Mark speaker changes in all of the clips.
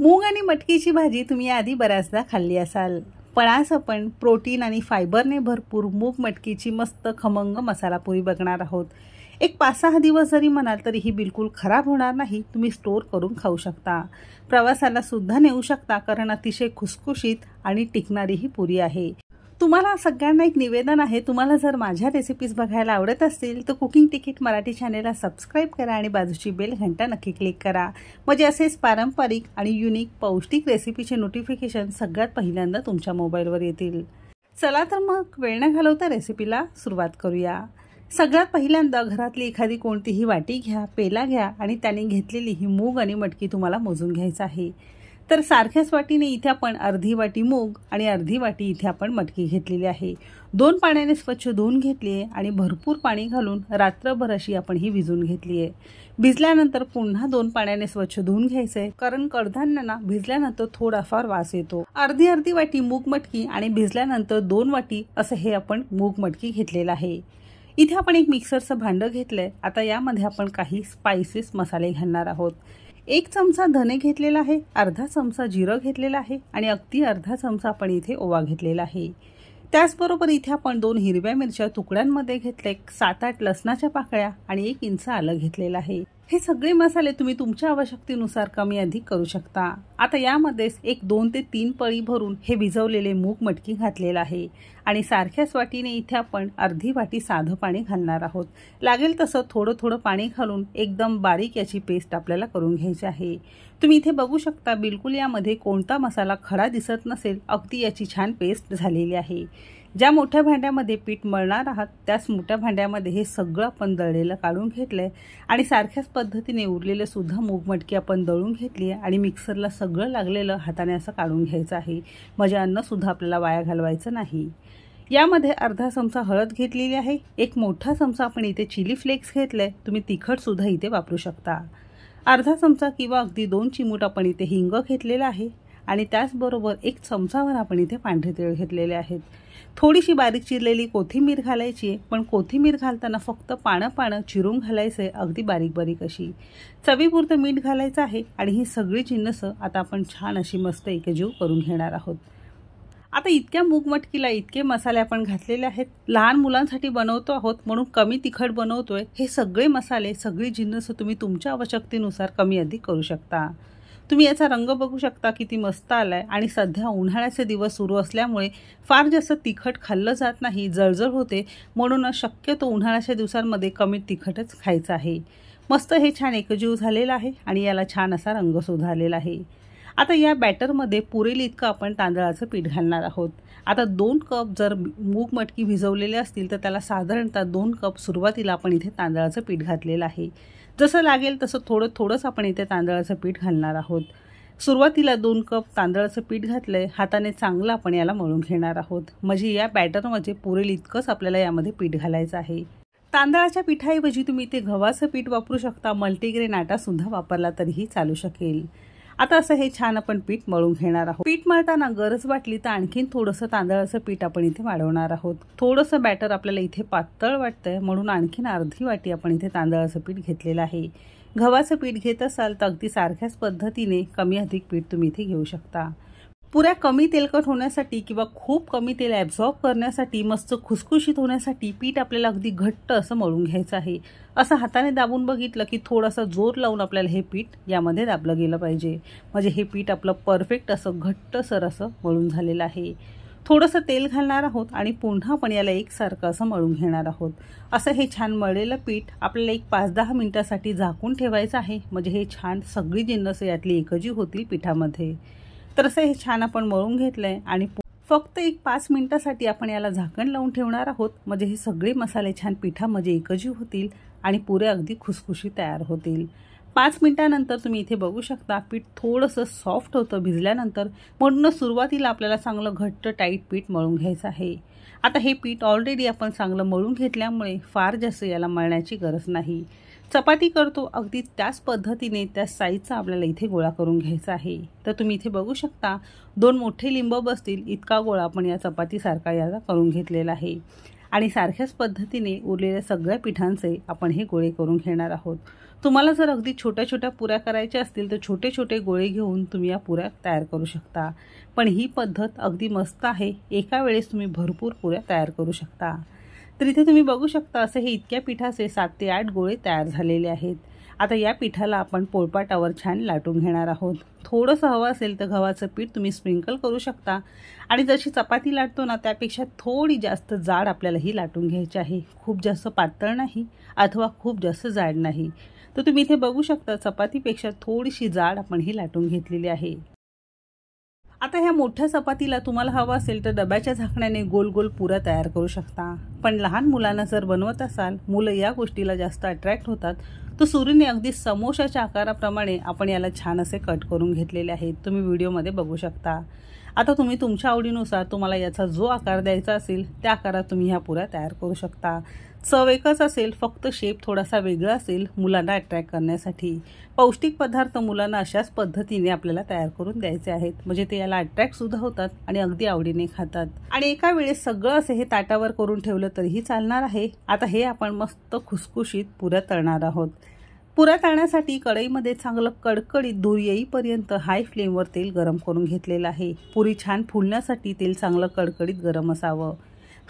Speaker 1: मूग आणि मटकीची भाजी तुम्ही आधी बऱ्याचदा खाल्ली असाल पण आज आपण प्रोटीन आणि फायबरने भरपूर मूग मटकीची मस्त खमंग मसाला पुरी बघणार आहोत एक पाच सहा दिवस जरी म्हणाल तरी ही बिलकुल खराब होणार नाही तुम्ही स्टोर करून खाऊ शकता प्रवासाला सुद्धा नेऊ शकता कारण अतिशय खुसखुशीत आणि टिकणारी ही पुरी आहे तुम्हाला सगळ्यांना एक निवेदन आहे तुम्हाला जर माझ्या रेसिपीज बघायला आवडत असतील तर कुकिंग तिकीट मराठी चॅनेलला सबस्क्राईब करा आणि बाजूची बेल घंटा नक्की क्लिक करा म्हणजे असेच पारंपरिक आणि युनिक पौष्टिक रेसिपीचे नोटिफिकेशन सगळ्यात पहिल्यांदा तुमच्या मोबाईलवर येतील चला तर मग वेळ न घालवता रेसिपीला सुरुवात करूया सगळ्यात पहिल्यांदा घरातली एखादी कोणतीही वाटी घ्या पेला घ्या आणि त्याने घेतलेली ही मूग आणि मटकी तुम्हाला मोजून घ्यायचं आहे तर सारख्याच वाटीने इथे आपण अर्धी वाटी मूग आणि अर्धी वाटी इथे आपण मटकी घेतलेली आहे दोन पाण्याने स्वच्छ धुवून घेतली आहे आणि भरपूर पाणी घालून रात्रभर अशी आपण ही भिजून घेतली आहे भिजल्यानंतर पुन्हा दोन पाण्याने स्वच्छ धुवून घ्यायचे कारण कडधान्यांना भिजल्यानंतर थोडाफार वास येतो अर्धी अर्धी वाटी मूग मटकी आणि भिजल्यानंतर दोन वाटी असं हे आपण मूग मटकी घेतलेलं आहे इथे आपण एक मिक्सरचं भांडं घेतलंय आता यामध्ये आपण काही स्पायसेस मसाले घालणार आहोत एक चमचा धने घेतलेला आहे अर्धा चमचा जिरं घेतलेला आहे आणि अगदी अर्धा चमचा आपण इथे ओवा घेतलेला आहे त्याचबरोबर इथे आपण दोन हिरव्या मिरच्या तुकड्यांमध्ये घेतले सात आठ लसणाच्या पाकळ्या आणि एक इंच आलं घेतलेलं आहे हे सगळे मसाले तुम्ही तुमच्या आवश्यकतेनुसार कमी अधिक करू शकता आता यामध्ये एक दोन ते तीन पळी भरून हे भिजवलेले मूग मटकी घातलेलं आहे आणि सारख्याच वाटीने इथे आपण अर्धी वाटी साधं पाणी घालणार आहोत लागेल तसं थोडं थोडं पाणी घालून एकदम बारीक याची पेस्ट आपल्याला करून घ्यायची आहे तुम्ही इथे बघू शकता बिलकुल यामध्ये कोणता मसाला खडा दिसत नसेल अगदी याची छान पेस्ट झालेली आहे ज्या मोठ्या भांड्यामध्ये पीठ मळणार आहात त्याच मोठ्या भांड्यामध्ये हे सगळं आपण दळलेलं काढून घेतलं आहे आणि सारख्याच पद्धतीने उरलेलं सुद्धा मूग मटकी आपण दळून घेतली आहे आणि मिक्सरला सगळं लागलेलं हाताने असं काढून घ्यायचं आहे म्हणजे अन्नसुद्धा आपल्याला वाया घालवायचं नाही यामध्ये अर्धा चमचा हळद घेतलेली आहे एक मोठा चमचा आपण इथे चिली फ्लेक्स घेतलंय आहे तुम्ही तिखटसुद्धा इथे वापरू शकता अर्धा चमचा किंवा अगदी दोन चिमूट आपण इथे हिंग घेतलेला आहे आणि त्याचबरोबर एक चमचावर आपण इथे पांढरे तिळ घेतलेले आहेत थोडीशी बारीक चिरलेली कोथिंबीर घालायची पण कोथिंबीर घालताना फक्त पानं पानं चिरून घालायचे अगदी बारीक बारीक अशी चवीपुरतं मीठ घालायचं आहे आणि ही सगळी जिन्नस आता आपण छान अशी मस्त एकजीव करून घेणार आहोत आता इतक्या मुगमटकीला इतके मसाले आपण घातलेले आहेत लहान मुलांसाठी बनवतो आहोत म्हणून कमी तिखट बनवतोय हे सगळे मसाले सगळी जिन्नस तुम्ही तुमच्या आवश्यकतेनुसार कमी अधिक करू शकता तुम्ही याचा रंग बघू शकता किती मस्त आला आणि सध्या उन्हाळ्याचे दिवस सुरू असल्यामुळे फार जास्त तिखट खाल्लं जात नाही जळजळ होते म्हणूनच शक्यतो उन्हाळ्याच्या दिवसांमध्ये कमी तिखटच खायचं आहे मस्त हे छान एकजीव झालेलं आहे आणि याला छान असा रंग सुधारलेला आहे आता या बॅटरमध्ये पुरेल इतकं आपण तांदळाचं पीठ घालणार आहोत आता दोन कप जर मूग मटकी भिजवलेले असतील तर त्याला साधारणतः दोन कप सुरुवातीला आपण इथे तांदळाचं पीठ घातलेलं आहे जसं लागेल तसं थोडं थोडंच आपण इथे तांदळाचं पीठ घालणार आहोत सुरुवातीला दोन कप तांदळाचं पीठ घातलं आहे हाताने चांगलं आपण याला मळून घेणार आहोत म्हणजे या बॅटरमध्ये पुरेल इतकंच आपल्याला यामध्ये पीठ घालायचं आहे तांदळाच्या पिठाऐवजी तुम्ही इथे गव्हाचं पीठ वापरू शकता मल्टीग्रेन आटासुद्धा वापरला तरीही चालू शकेल आता असं हे छान आपण पीठ मळून घेणार आहोत पीठ मळताना गरज वाटली तर आणखीन थोडंसं तांदळाचं पीठ आपण इथे वाढवणार आहोत थोडस बॅटर आपल्याला इथे पातळ वाटतंय म्हणून आणखीन अर्धी वाटी आपण इथे तांदळाचं पीठ घेतलेलं आहे गव्हाचं पीठ घेत असाल तर अगदी सारख्याच पद्धतीने कमी अधिक पीठ तुम्ही इथे घेऊ शकता पुऱ्या कमी तेलकट होण्यासाठी किंवा खूप कमी तेल ॲब्झॉर्ब करण्यासाठी मस्त खुसखुशीत होण्यासाठी पीठ आपल्याला अगदी घट्ट असं मळून घ्यायचं आहे असं हाताने दाबून बघितलं की थोडंसं जोर लावून आपल्याला हे पीठ यामध्ये दाबलं गेलं पाहिजे म्हणजे हे पीठ आपलं परफेक्ट असं घट्ट सर असं मळून झालेलं आहे थोडंसं तेल घालणार आहोत आणि पुन्हा आपण याला एकसारखं असं मळून घेणार आहोत असं हे छान मळलेलं पीठ आपल्याला एक पाच दहा मिनटासाठी झाकून ठेवायचं आहे म्हणजे हे छान सगळी जिन्नस यातली एकजीव होतील पिठामध्ये तर असं हे छान आपण मळून घेतलं आणि फक्त एक पाच मिनटासाठी आपण याला झाकण लावून ठेवणार आहोत म्हणजे हे सगळे मसाले छान पिठामध्ये एकजीव होतील आणि पुरे अगदी खुसखुशी तयार होतील पाच मिनिटानंतर तुम्ही इथे बघू शकता पीठ थोडंसं सॉफ्ट होतं भिजल्यानंतर म्हणूनच सुरुवातीला आपल्याला चांगलं घट्ट टाईट पीठ मळून घ्यायचं आहे आता हे पीठ ऑलरेडी आपण चांगलं मळून घेतल्यामुळे फार जास्त याला मळण्याची गरज नाही चपाती करतो अगदी त्याच पद्धतीने त्या साईजचा आपल्याला इथे गोळा करून घ्यायचा आहे तर तुम्ही इथे बघू शकता दोन मोठे लिंब बसतील इतका गोळा आपण या चपातीसारखा याचा करून घेतलेला आहे आणि सारख्याच पद्धतीने उरलेल्या सगळ्या पिठांचे आपण हे गोळे करून घेणार आहोत तुम्हाला जर अगदी छोट्या छोट्या पुऱ्या करायच्या असतील तर छोटे छोटे गोळे घेऊन तुम्ही या पुऱ्या तयार करू शकता पण ही पद्धत अगदी मस्त आहे एका वेळेस तुम्ही भरपूर पुऱ्या तयार करू शकता तर इथे तुम्ही बघू शकता असे हे इतक्या पिठाचे सात ते आठ गोळे तयार झालेले आहेत आता या पिठाला आपण पोळपाटावर छान लाटून घेणार आहोत थोडंसं हवं असेल तर गव्हाचं पीठ तुम्ही स्प्रिंकल करू शकता आणि जशी चपाती लाटतो ना त्यापेक्षा थोडी जास्त जाड आपल्याला ही लाटून घ्यायची आहे खूप जास्त पातळ नाही अथवा खूप जास्त जाड नाही तर तुम्ही इथे बघू शकता चपातीपेक्षा थोडीशी जाड आपण ही लाटून घेतलेली आहे आता ह्या मोठ्या चपातीला तुम्हाला हवं असेल तर डब्याच्या झाकण्याने गोल गोल पुरा तयार करू शकता पण लहान मुलांना जर बनवत असाल मुलं या गोष्टीला जास्त अट्रॅक्ट होतात तर सुरीने अगदी समोशाच्या आकाराप्रमाणे आपण याला छान असे कट करून घेतलेले आहेत तुम्ही व्हिडिओमध्ये बघू शकता आता तुम्ही तुमच्या आवडीनुसार तुम्हाला याचा जो आकार द्यायचा असेल त्या आकारात तुम्ही ह्या पुऱ्या तयार करू शकता चव एकच असेल फक्त शेप थोडासा वेगळा असेल मुलांना अट्रॅक्ट करण्यासाठी पौष्टिक पदार्थ मुलांना अशाच पद्धतीने आपल्याला तयार करून द्यायचे आहेत म्हणजे ते याला अट्रॅक्ट सुद्धा होतात आणि अगदी आवडीने खातात आणि एका वेळेस सगळं असं हे ताटावर करून ठेवलं तरीही चालणार आहे आता हे आपण मस्त खुसखुशीत पुऱ्या तळणार आहोत पुरात आणण्यासाठी कढईमध्ये चांगलं कडकडीत दूर येईपर्यंत हाय फ्लेमवर तेल गरम करून घेतलेलं आहे पुरी छान फुलण्यासाठी तेल चांगलं कडकडीत गरम असावं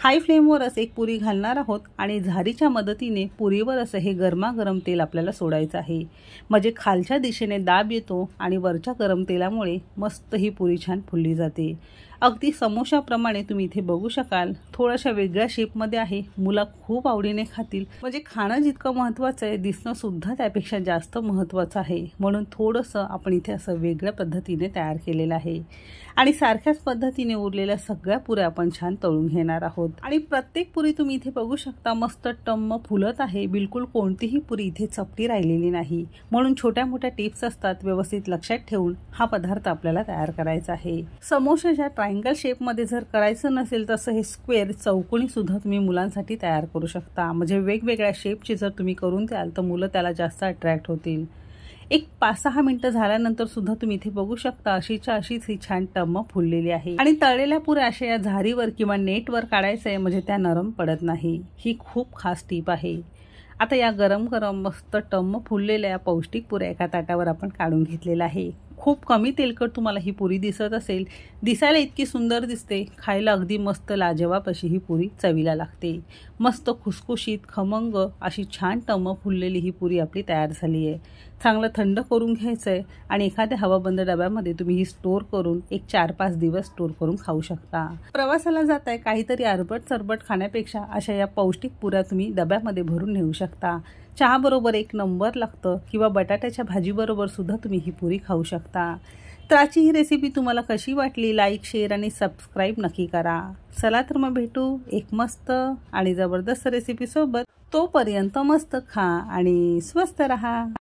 Speaker 1: हाय फ्लेमवरच एक पुरी घालणार आहोत आणि झारीच्या मदतीने पुरीवर असं हे गरमागरम तेल आपल्याला सोडायचं आहे म्हणजे खालच्या दिशेने दाब येतो आणि वरच्या गरम तेलामुळे मस्त ही पुरी छान फुलली जाते अगदी समोशाप्रमाणे तुम्ही इथे बघू शकाल थोड्याशा वेगळ्या शेपमध्ये आहे मुला खूप आवडीने खातील म्हणजे खाणं जितकं महत्त्वाचं आहे दिसणं सुद्धा त्यापेक्षा जास्त महत्त्वाचं आहे म्हणून थोडंसं आपण इथे असं वेगळ्या पद्धतीने तयार केलेलं आहे आणि सारख्याच पद्धतीने उरलेल्या सगळ्या पुऱ्या आपण छान तळून घेणार आहोत आणि प्रत्येक पुरी तुम्ही इथे बघू शकता मस्त टम्म फुलत आहे बिलकुल कोणतीही पुरी इथे चपटी राहिलेली नाही म्हणून छोट्या मोठ्या टिप्स असतात व्यवस्थित लक्षात ठेवून हा पदार्थ आपल्याला तयार करायचा आहे समोशाच्या ट्रायंगल शेपमध्ये जर करायचं नसेल तसं हे स्क्वेअर सुद्धा तुम्ही मुलांसाठी तयार करू शकता म्हणजे वेगवेगळ्या शेपचे जर तुम्ही करून द्याल तर मुलं त्याला जास्त अट्रॅक्ट होतील एक पाच सहा मिनटं झाल्यानंतर सुद्धा तुम्ही इथे बघू शकता अशीच्या अशीच ही छान टम्म फुललेली आहे आणि तळलेल्या पुऱ्या अशा या झारीवर किंवा नेटवर काढायचं आहे म्हणजे त्या नरम पडत नाही ही खूप खास टीप आहे आता या गरम गरम मस्त टम्म फुललेल्या पौष्टिक पुऱ्या एका ताटावर आपण काढून घेतलेला आहे खूप कमी तेलकट तुम्हाला ही पुरी दिसत असेल दिसायला इतकी सुंदर दिसते खायला अगदी मस्त लाजवाब अशी ही पुरी चवीला लागते मस्त खुसखुशीत खमंग अशी छान टम फुललेली ही पुरी आपली तयार झाली आहे चांगलं थंड करून घ्यायचं आहे आणि एखाद्या हवाबंद डब्यामध्ये तुम्ही ही स्टोर करून एक चार पाच दिवस स्टोर करून खाऊ शकता प्रवासाला जात आहे काहीतरी अरबट सरबट खाण्यापेक्षा अशा या पौष्टिक पुऱ्या तुम्ही डब्यामध्ये भरून नेऊ शकता चहाबरोबर एक नंबर लागतं किंवा बटाट्याच्या भाजीबरोबर सुद्धा तुम्ही ही पुरी खाऊ शकता तर आजची ही रेसिपी तुम्हाला कशी वाटली लाईक शेअर आणि सबस्क्राईब नक्की करा चला तर मग भेटू एक मस्त आणि जबरदस्त रेसिपीसोबत तोपर्यंत मस्त खा आणि स्वस्त रहा